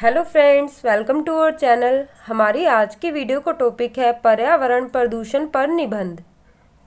hello friends welcome to our channel हमारी आज की वीडियो का टॉपिक है पर्यावरण प्रदूषण पर निबंध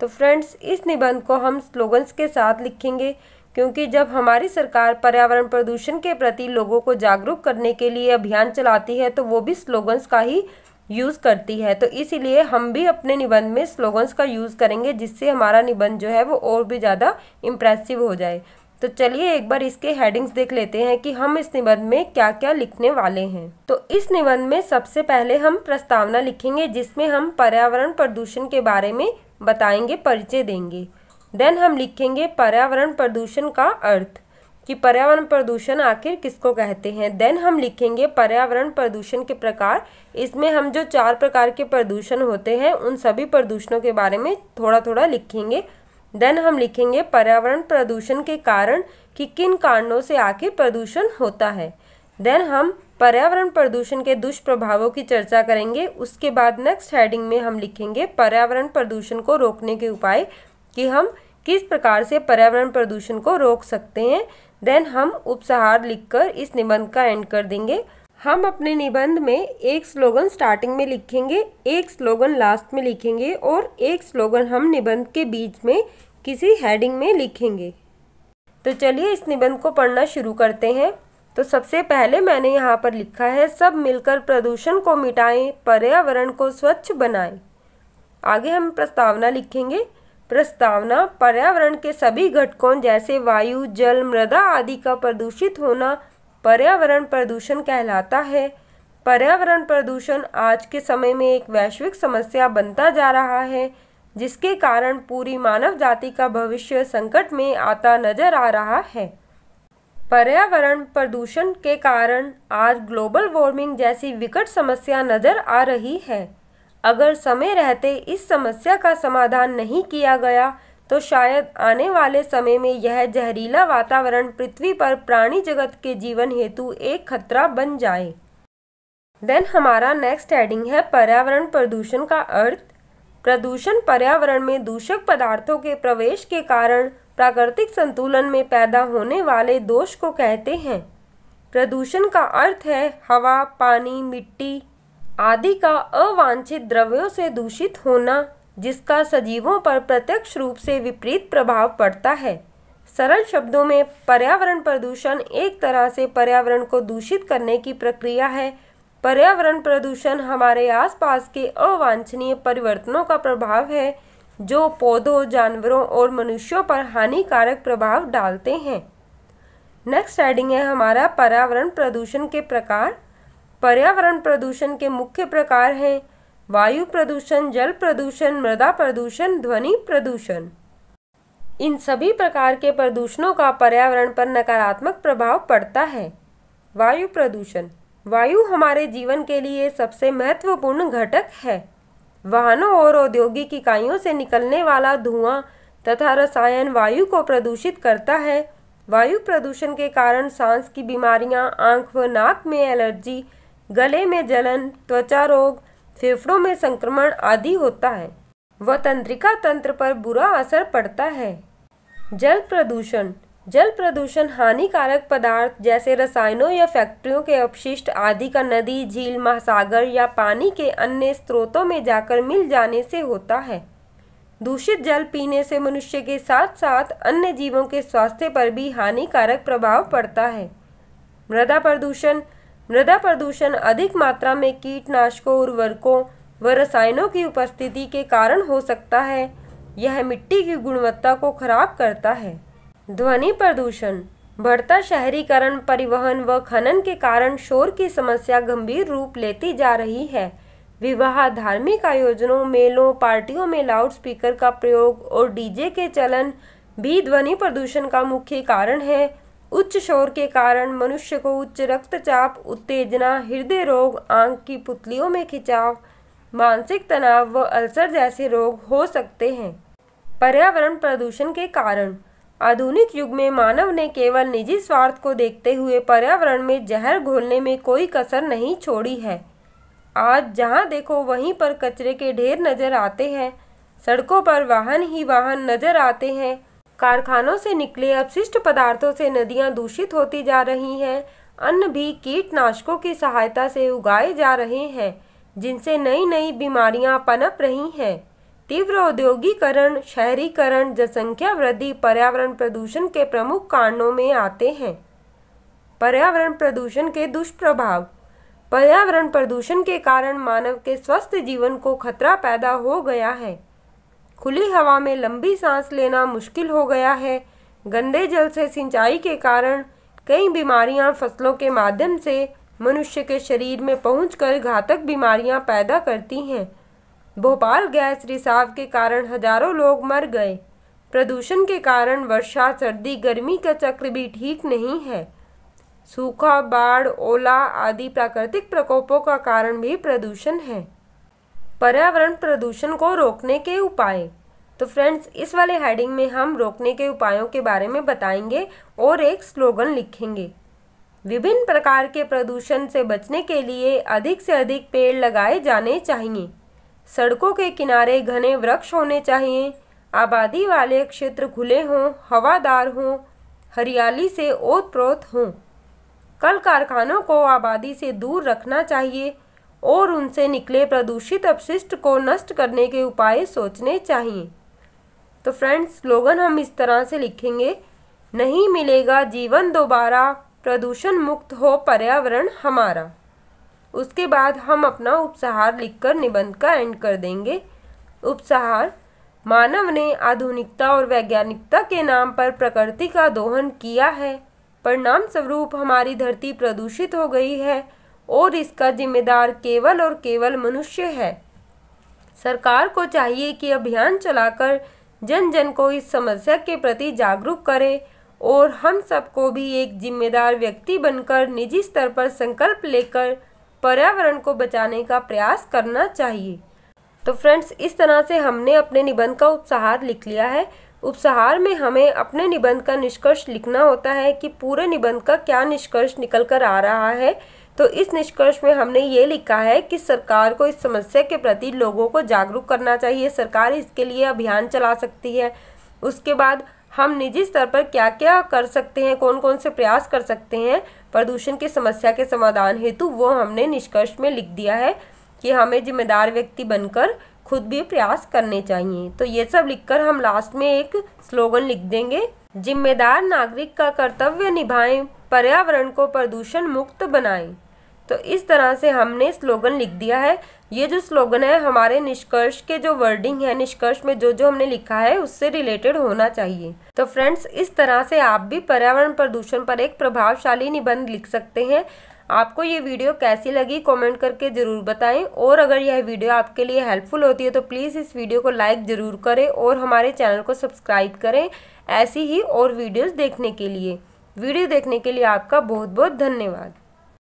तो फ्रेंड्स इस निबंध को हम स्लोगन्स के साथ लिखेंगे क्योंकि जब हमारी सरकार पर्यावरण प्रदूषण के प्रति लोगों को जागरूक करने के लिए अभियान चलाती है तो वो भी स्लोगन्स का ही यूज़ करती है तो इसीलिए हम भी अपने निबंध में स्लोगन्स का यूज़ करेंगे जिससे हमारा निबंध जो है वो और भी ज़्यादा इम्प्रेसिव हो जाए तो चलिए एक बार इसके हेडिंग्स देख लेते हैं कि हम इस निबंध में क्या क्या लिखने वाले हैं तो इस निबंध में सबसे पहले हम प्रस्तावना लिखेंगे जिसमें हम पर्यावरण प्रदूषण के बारे में बताएंगे परिचय देंगे देन हम लिखेंगे पर्यावरण प्रदूषण का अर्थ कि पर्यावरण प्रदूषण आखिर किसको कहते हैं देन हम लिखेंगे पर्यावरण प्रदूषण के प्रकार इसमें हम जो चार प्रकार के प्रदूषण होते हैं उन सभी प्रदूषणों के बारे में थोड़ा थोड़ा लिखेंगे देन हम लिखेंगे पर्यावरण प्रदूषण के कारण कि किन कारणों से आखिर प्रदूषण होता है देन हम पर्यावरण प्रदूषण के दुष्प्रभावों की चर्चा करेंगे उसके बाद नेक्स्ट हेडिंग में हम लिखेंगे पर्यावरण प्रदूषण को रोकने के उपाय कि हम किस प्रकार से पर्यावरण प्रदूषण को रोक सकते हैं देन हम उपसहार लिखकर इस निबंध का एंड कर देंगे हम अपने निबंध में एक स्लोगन स्टार्टिंग में लिखेंगे एक स्लोगन लास्ट में लिखेंगे और एक स्लोगन हम निबंध के बीच में किसी हेडिंग में लिखेंगे तो चलिए इस निबंध को पढ़ना शुरू करते हैं तो सबसे पहले मैंने यहाँ पर लिखा है सब मिलकर प्रदूषण को मिटाएं पर्यावरण को स्वच्छ बनाएं आगे हम प्रस्तावना लिखेंगे प्रस्तावना पर्यावरण के सभी घटकों जैसे वायु जल मृदा आदि का प्रदूषित होना पर्यावरण प्रदूषण कहलाता है पर्यावरण प्रदूषण आज के समय में एक वैश्विक समस्या बनता जा रहा है जिसके कारण पूरी मानव जाति का भविष्य संकट में आता नजर आ रहा है पर्यावरण प्रदूषण के कारण आज ग्लोबल वार्मिंग जैसी विकट समस्या नजर आ रही है अगर समय रहते इस समस्या का समाधान नहीं किया गया तो शायद आने वाले समय में यह जहरीला वातावरण पृथ्वी पर प्राणी जगत के जीवन हेतु एक खतरा बन जाए देन हमारा नेक्स्ट हेडिंग है पर्यावरण प्रदूषण का अर्थ प्रदूषण पर्यावरण में दूषक पदार्थों के प्रवेश के कारण प्राकृतिक संतुलन में पैदा होने वाले दोष को कहते हैं प्रदूषण का अर्थ है हवा पानी मिट्टी आदि का अवांछित द्रव्यों से दूषित होना जिसका सजीवों पर प्रत्यक्ष रूप से विपरीत प्रभाव पड़ता है सरल शब्दों में पर्यावरण प्रदूषण एक तरह से पर्यावरण को दूषित करने की प्रक्रिया है पर्यावरण प्रदूषण हमारे आसपास के अवांछनीय परिवर्तनों का प्रभाव है जो पौधों जानवरों और मनुष्यों पर हानिकारक प्रभाव डालते हैं नेक्स्ट हेडिंग है हमारा पर्यावरण प्रदूषण के प्रकार पर्यावरण प्रदूषण के मुख्य प्रकार हैं वायु प्रदूषण जल प्रदूषण मृदा प्रदूषण ध्वनि प्रदूषण इन सभी प्रकार के प्रदूषणों का पर्यावरण पर नकारात्मक प्रभाव पड़ता है वायु प्रदूषण वायु हमारे जीवन के लिए सबसे महत्वपूर्ण घटक है वाहनों और औद्योगिक इकाइयों से निकलने वाला धुआं तथा रसायन वायु को प्रदूषित करता है वायु प्रदूषण के कारण सांस की बीमारियां, आंख व नाक में एलर्जी गले में जलन त्वचा रोग फेफड़ों में संक्रमण आदि होता है व तंत्रिका तंत्र पर बुरा असर पड़ता है जल प्रदूषण जल प्रदूषण हानिकारक पदार्थ जैसे रसायनों या फैक्ट्रियों के अपशिष्ट आदि का नदी झील महासागर या पानी के अन्य स्रोतों में जाकर मिल जाने से होता है दूषित जल पीने से मनुष्य के साथ साथ अन्य जीवों के स्वास्थ्य पर भी हानिकारक प्रभाव पड़ता है मृदा प्रदूषण मृदा प्रदूषण अधिक मात्रा में कीटनाशकों उर्वरकों व रसायनों की उपस्थिति के कारण हो सकता है यह मिट्टी की गुणवत्ता को खराब करता है ध्वनि प्रदूषण बढ़ता शहरीकरण परिवहन व खनन के कारण शोर की समस्या गंभीर रूप लेती जा रही है विवाह धार्मिक आयोजनों मेलों पार्टियों में लाउडस्पीकर का प्रयोग और डीजे के चलन भी ध्वनि प्रदूषण का मुख्य कारण है उच्च शोर के कारण मनुष्य को उच्च रक्तचाप उत्तेजना हृदय रोग आंख की पुतलियों में खिंचाव मानसिक तनाव व अल्सर जैसे रोग हो सकते हैं पर्यावरण प्रदूषण के कारण आधुनिक युग में मानव ने केवल निजी स्वार्थ को देखते हुए पर्यावरण में जहर घोलने में कोई कसर नहीं छोड़ी है आज जहाँ देखो वहीं पर कचरे के ढेर नजर आते हैं सड़कों पर वाहन ही वाहन नजर आते हैं कारखानों से निकले अपशिष्ट पदार्थों से नदियां दूषित होती जा रही हैं अन्न भी कीटनाशकों की सहायता से उगाए जा रहे हैं जिनसे नई नई बीमारियां पनप रही हैं तीव्र औद्योगिकरण शहरीकरण जनसंख्या वृद्धि पर्यावरण प्रदूषण के प्रमुख कारणों में आते हैं पर्यावरण प्रदूषण के दुष्प्रभाव पर्यावरण प्रदूषण के कारण मानव के स्वस्थ जीवन को खतरा पैदा हो गया है खुली हवा में लंबी सांस लेना मुश्किल हो गया है गंदे जल से सिंचाई के कारण कई बीमारियां फसलों के माध्यम से मनुष्य के शरीर में पहुंचकर घातक बीमारियां पैदा करती हैं भोपाल गैस रिसाव के कारण हजारों लोग मर गए प्रदूषण के कारण वर्षा सर्दी गर्मी का चक्र भी ठीक नहीं है सूखा बाढ़ ओला आदि प्राकृतिक प्रकोपों का कारण भी प्रदूषण है पर्यावरण प्रदूषण को रोकने के उपाय तो फ्रेंड्स इस वाले हेडिंग में हम रोकने के उपायों के बारे में बताएंगे और एक स्लोगन लिखेंगे विभिन्न प्रकार के प्रदूषण से बचने के लिए अधिक से अधिक पेड़ लगाए जाने चाहिए सड़कों के किनारे घने वृक्ष होने चाहिए आबादी वाले क्षेत्र खुले हों हवादार हों हरियाली से ओत प्रोत हों कल कारखानों को आबादी से दूर रखना चाहिए और उनसे निकले प्रदूषित अपशिष्ट को नष्ट करने के उपाय सोचने चाहिए तो फ्रेंड्स स्लोगन हम इस तरह से लिखेंगे नहीं मिलेगा जीवन दोबारा प्रदूषण मुक्त हो पर्यावरण हमारा उसके बाद हम अपना उपसहार लिखकर निबंध का एंड कर देंगे उपसहार मानव ने आधुनिकता और वैज्ञानिकता के नाम पर प्रकृति का दोहन किया है परिणाम स्वरूप हमारी धरती प्रदूषित हो गई है और इसका जिम्मेदार केवल और केवल मनुष्य है सरकार को चाहिए कि अभियान चलाकर जन जन को इस समस्या के प्रति जागरूक करे और हम सबको भी एक जिम्मेदार व्यक्ति बनकर निजी स्तर पर संकल्प लेकर पर्यावरण को बचाने का प्रयास करना चाहिए तो फ्रेंड्स इस तरह से हमने अपने निबंध का उपसहार लिख लिया है उपसहार में हमें अपने निबंध का निष्कर्ष लिखना होता है कि पूरे निबंध का क्या निष्कर्ष निकल कर आ रहा है तो इस निष्कर्ष में हमने ये लिखा है कि सरकार को इस समस्या के प्रति लोगों को जागरूक करना चाहिए सरकार इसके लिए अभियान चला सकती है उसके बाद हम निजी स्तर पर क्या क्या कर सकते हैं कौन कौन से प्रयास कर सकते हैं प्रदूषण की समस्या के समाधान हेतु वो हमने निष्कर्ष में लिख दिया है कि हमें जिम्मेदार व्यक्ति बनकर खुद भी प्रयास करने चाहिए तो ये सब लिखकर हम लास्ट में एक स्लोगन लिख देंगे जिम्मेदार नागरिक का कर्तव्य निभाएं पर्यावरण को प्रदूषण मुक्त बनाएं तो इस तरह से हमने स्लोगन लिख दिया है ये जो स्लोगन है हमारे निष्कर्ष के जो वर्डिंग है निष्कर्ष में जो जो हमने लिखा है उससे रिलेटेड होना चाहिए तो फ्रेंड्स इस तरह से आप भी पर्यावरण प्रदूषण पर एक प्रभावशाली निबंध लिख सकते हैं आपको ये वीडियो कैसी लगी कमेंट करके ज़रूर बताएं और अगर यह वीडियो आपके लिए हेल्पफुल होती है तो प्लीज़ इस वीडियो को लाइक ज़रूर करें और हमारे चैनल को सब्सक्राइब करें ऐसी ही और वीडियोस देखने के लिए वीडियो देखने के लिए आपका बहुत बहुत धन्यवाद